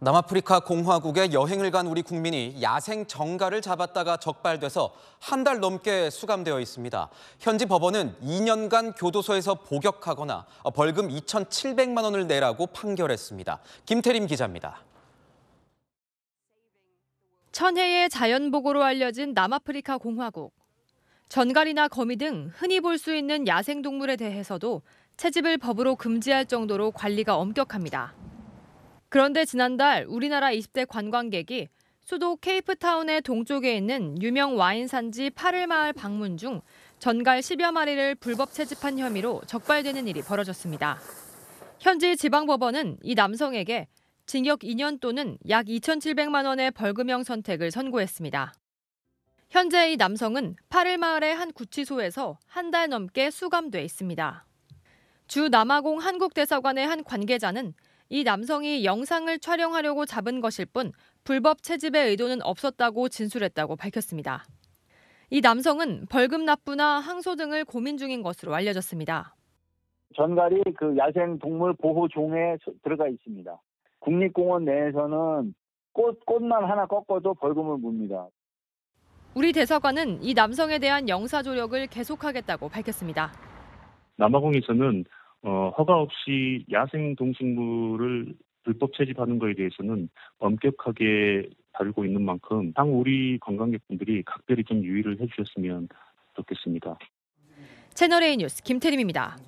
남아프리카 공화국에 여행을 간 우리 국민이 야생 정가를 잡았다가 적발돼서 한 달 넘게 수감되어 있습니다. 현지 법원은 2년간 교도소에서 복역하거나 벌금 2,700만 원을 내라고 판결했습니다. 김태림 기자입니다. 천혜의 자연복으로 알려진 남아프리카 공화국. 전갈이나 거미 등 흔히 볼 수 있는 야생동물에 대해서도 채집을 법으로 금지할 정도로 관리가 엄격합니다. 그런데 지난달 우리나라 20대 관광객이 수도 케이프타운의 동쪽에 있는 유명 와인 산지 파를마을 방문 중 전갈 10여 마리를 불법 채집한 혐의로 적발되는 일이 벌어졌습니다. 현지 지방법원은 이 남성에게 징역 2년 또는 약 2,700만 원의 벌금형 선택을 선고했습니다. 현재 이 남성은 파를마을의 한 구치소에서 한 달 넘게 수감돼 있습니다. 주 남아공 한국대사관의 한 관계자는 이 남성이 영상을 촬영하려고 잡은 것일 뿐 불법 채집의 의도는 없었다고 진술했다고 밝혔습니다. 이 남성은 벌금 납부나 항소 등을 고민 중인 것으로 알려졌습니다. 전갈이 그 야생 동물 보호 종에 들어가 있습니다. 국립공원 내에서는 꽃 꽃만 하나 꺾어도 벌금을 묻니다. 우리 대사관은 이 남성에 대한 영사 조력을 계속하겠다고 밝혔습니다. 남아공에서는 어, 허가 없이 야생 동식물을 불법 채집하는 것에 대해서는 엄격하게 다루고 있는 만큼 향 우리 관광객분들이 각별히 좀 유의를 해주셨으면 좋겠습니다. 채널A 뉴스 김태림입니다.